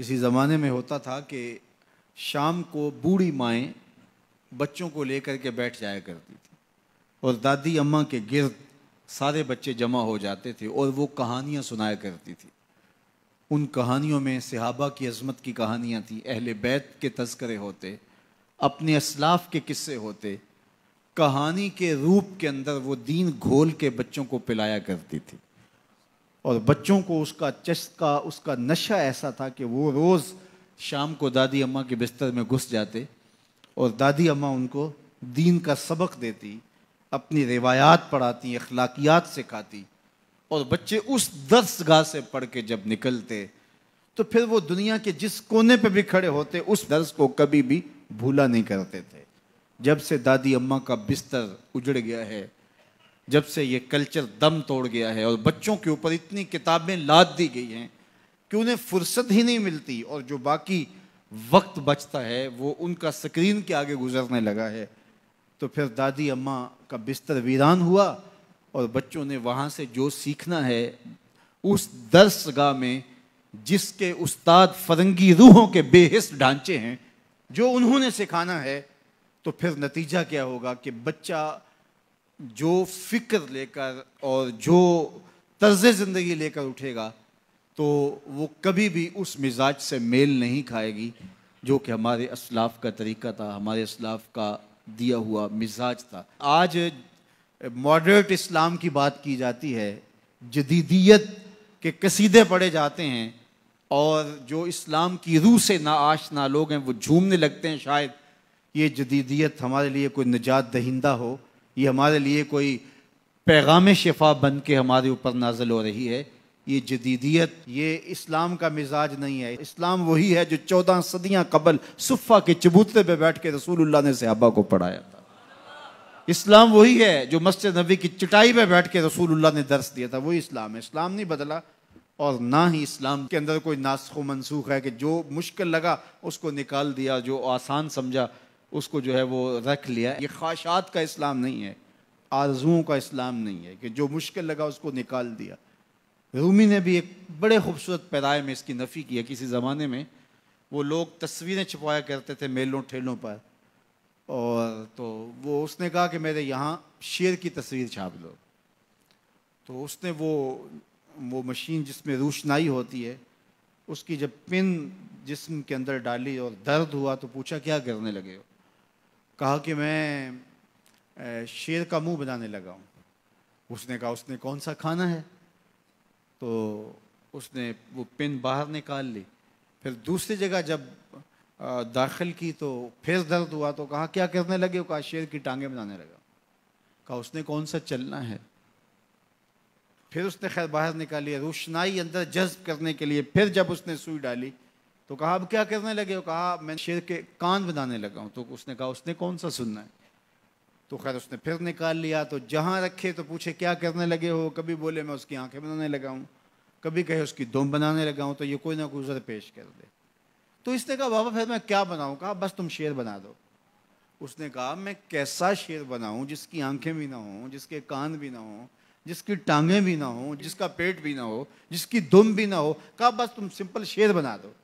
किसी ज़माने में होता था कि शाम को बूढ़ी माएँ बच्चों को लेकर के बैठ जाया करती थी और दादी अम्मा के गिरद सारे बच्चे जमा हो जाते थे और वो कहानियाँ सुनाया करती थी उन कहानियों में सिहाबा की अजमत की कहानियाँ थी अहल बैत के तस्करे होते अपने असलाफ के किस्से होते कहानी के रूप के अंदर वो दीन घोल के बच्चों को पिलाया करती थी और बच्चों को उसका का उसका नशा ऐसा था कि वो रोज़ शाम को दादी अम्मा के बिस्तर में घुस जाते और दादी अम्मा उनको दीन का सबक देती अपनी रिवायात पढ़ाती अखलाकियात सिखाती और बच्चे उस दर्स गाह से पढ़ के जब निकलते तो फिर वो दुनिया के जिस कोने पे भी खड़े होते उस दर्स को कभी भी भूला नहीं करते थे जब से दादी अम्मा का बिस्तर उजड़ गया है जब से ये कल्चर दम तोड़ गया है और बच्चों के ऊपर इतनी किताबें लाद दी गई हैं कि उन्हें फुर्सत ही नहीं मिलती और जो बाकी वक्त बचता है वो उनका स्क्रीन के आगे गुजरने लगा है तो फिर दादी अम्मा का बिस्तर वीरान हुआ और बच्चों ने वहाँ से जो सीखना है उस गाह में जिसके उस्ताद फरंगी रूहों के बेहस ढांचे हैं जो उन्होंने सिखाना है तो फिर नतीजा क्या होगा कि बच्चा जो फिक्र लेकर और जो तर्ज ज़िंदगी लेकर उठेगा तो वो कभी भी उस मिजाज से मेल नहीं खाएगी जो कि हमारे असलाफ का तरीका था हमारे असलाफ का दिया हुआ मिजाज था आज मॉडरेट इस्लाम की बात की जाती है जदीदियत के कसीदे पढ़े जाते हैं और जो इस्लाम की रूह से ना आश ना लोग हैं वो झूमने लगते हैं शायद ये जदीदियत हमारे लिए कोई निजात दहिंदा हो ये हमारे लिए कोई पैगाम शफा बन के हमारे ऊपर नाजल हो रही है ये जदीदियत ये इस्लाम का मिजाज नहीं है इस्लाम वही है जो चौदह सदियाँ कबल सुफ़ा के चबूतरे पर बैठ के रसूल ने सहाबा को पढ़ाया था इस्लाम वही है जो मस्जिद नबी की चटाई पर बैठ के रसूल ने दर्स दिया था वही इस्लाम है इस्लाम नहीं बदला और ना ही इस्लाम के अंदर कोई नासख मनसूख है कि जो मुश्किल लगा उसको निकाल दिया जो आसान समझा उसको जो है वो रख लिया ये ख्वाहिशात का इस्लाम नहीं है आरजुओं का इस्लाम नहीं है कि जो मुश्किल लगा उसको निकाल दिया रूमी ने भी एक बड़े खूबसूरत पैराए में इसकी नफ़ी किया किसी ज़माने में वो लोग तस्वीरें छुपाया करते थे मेलों ठेलों पर और तो वो उसने कहा कि मेरे यहाँ शेर की तस्वीर छाप लो तो उसने वो वो मशीन जिसमें रोशनाई होती है उसकी जब पिन जिसम के अंदर डाली और दर्द हुआ तो पूछा क्या करने लगे हो कहा कि मैं शेर का मुंह बनाने लगा हूँ उसने कहा उसने कौन सा खाना है तो उसने वो पिन बाहर निकाल ली फिर दूसरी जगह जब दाखिल की तो फिर दर्द हुआ तो कहा क्या करने लगे वो कहा शेर की टांगे बनाने लगा कहा उसने कौन सा चलना है फिर उसने खैर बाहर निकाली रोशनाई अंदर जज्ब करने के लिए फिर जब उसने सुई डाली तो कहा अब क्या करने लगे हो कहा मैं शेर के कान बनाने लगा हूँ तो उसने कहा उसने कौन सा सुनना है तो खैर उसने फिर निकाल लिया तो जहाँ रखे तो पूछे क्या करने लगे हो कभी बोले मैं उसकी आंखें बनाने लगा हूँ कभी कहे उसकी दुम बनाने लगा हूँ तो ये कोई ना कोई उजर पेश कर दे तो इसने कहा बाबा फिर मैं क्या बनाऊँ कहा बस तुम शेर बना दो उसने कहा मैं कैसा शेर बनाऊँ जिसकी आंखें भी ना हों जिसके कान भी ना हों जिसकी टांगें भी ना हों जिसका पेट भी ना हो जिसकी दुम भी ना हो कहा बस तुम सिंपल शेर बना दो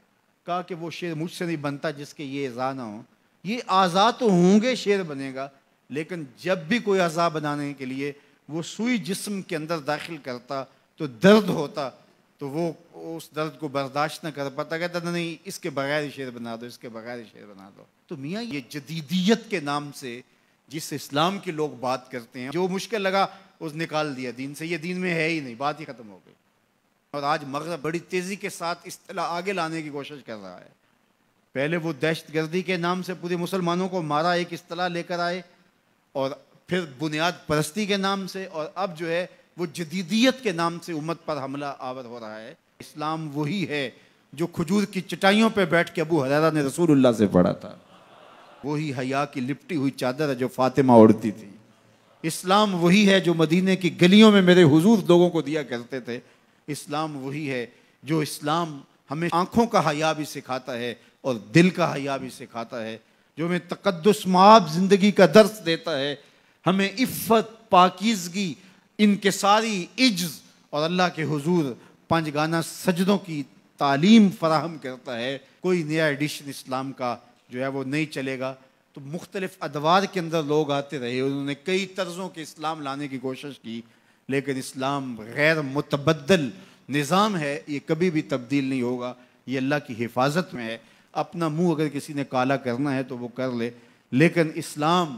कहा कि वो शेर मुझसे नहीं बनता जिसके ये अज़ा ना हो ये आज़ा तो होंगे शेर बनेगा लेकिन जब भी कोई अज़ा बनाने के लिए वो सुई जिस्म के अंदर दाखिल करता तो दर्द होता तो वो उस दर्द को बर्दाश्त न कर पाता कहता था नहीं इसके बगैर शेर बना दो इसके बगैर शेर बना दो तो मियाँ ये जदीदियत के नाम से जिस इस्लाम के लोग बात करते हैं जो मुश्किल लगा उस निकाल दिया दीन से ये दीन में है ही नहीं बात ही ख़त्म हो गई और आज मगरब बड़ी तेज़ी के साथ इस तला आगे लाने की कोशिश कर रहा है पहले वो दहशत गर्दी के नाम से पूरे मुसलमानों को मारा एक असलाह लेकर आए और फिर बुनियाद परस्ती के नाम से और अब जो है वो जदीदियत के नाम से उम्मत पर हमला आवर हो रहा है इस्लाम वही है जो खजूर की चटाइयों पर बैठ के अबू हजारा ने रसूलुल्लाह से पढ़ा था वही हया की लिपटी हुई चादर है जो फातिमा ओढ़ती थी इस्लाम वही है जो मदीने की गलियों में मेरे हजूर लोगों को दिया करते थे इस्लाम वही है जो इस्लाम हमें आँखों का हया भी सिखाता है और दिल का हया भी सिखाता है जो हमें तकदस माब ज़िंदगी का दर्श देता है हमें इफ़त पाकिजगी इनके सारी इज्ज़ और अल्लाह के हजूर गाना सजदों की तालीम फराहम करता है कोई नया एडिशन इस्लाम का जो है वो नहीं चलेगा तो मुख्तलिफ अदवार के अंदर लोग आते रहे उन्होंने कई तर्ज़ों के इस्लाम लाने की कोशिश की लेकिन इस्लाम गैर मुतबदल निज़ाम है ये कभी भी तब्दील नहीं होगा ये अल्लाह की हिफाजत में है अपना मुंह अगर किसी ने काला करना है तो वो कर ले लेकिन इस्लाम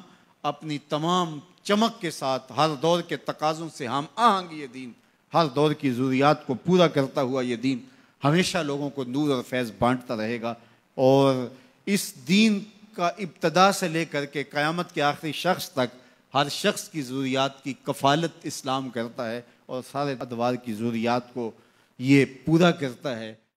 अपनी तमाम चमक के साथ हर दौर के तकाज़ों से हम आहंग ये दीन हर दौर की ज़रूरियात को पूरा करता हुआ ये दीन हमेशा लोगों को नूर और फैज़ बांटता रहेगा और इस दीन का इब्तदा से लेकर के क़्यामत के आखिरी शख्स तक हर शख्स की ज़रूरियात की कफालत इस्लाम करता है और सारे अदवार की ज़रूरियात को ये पूरा करता है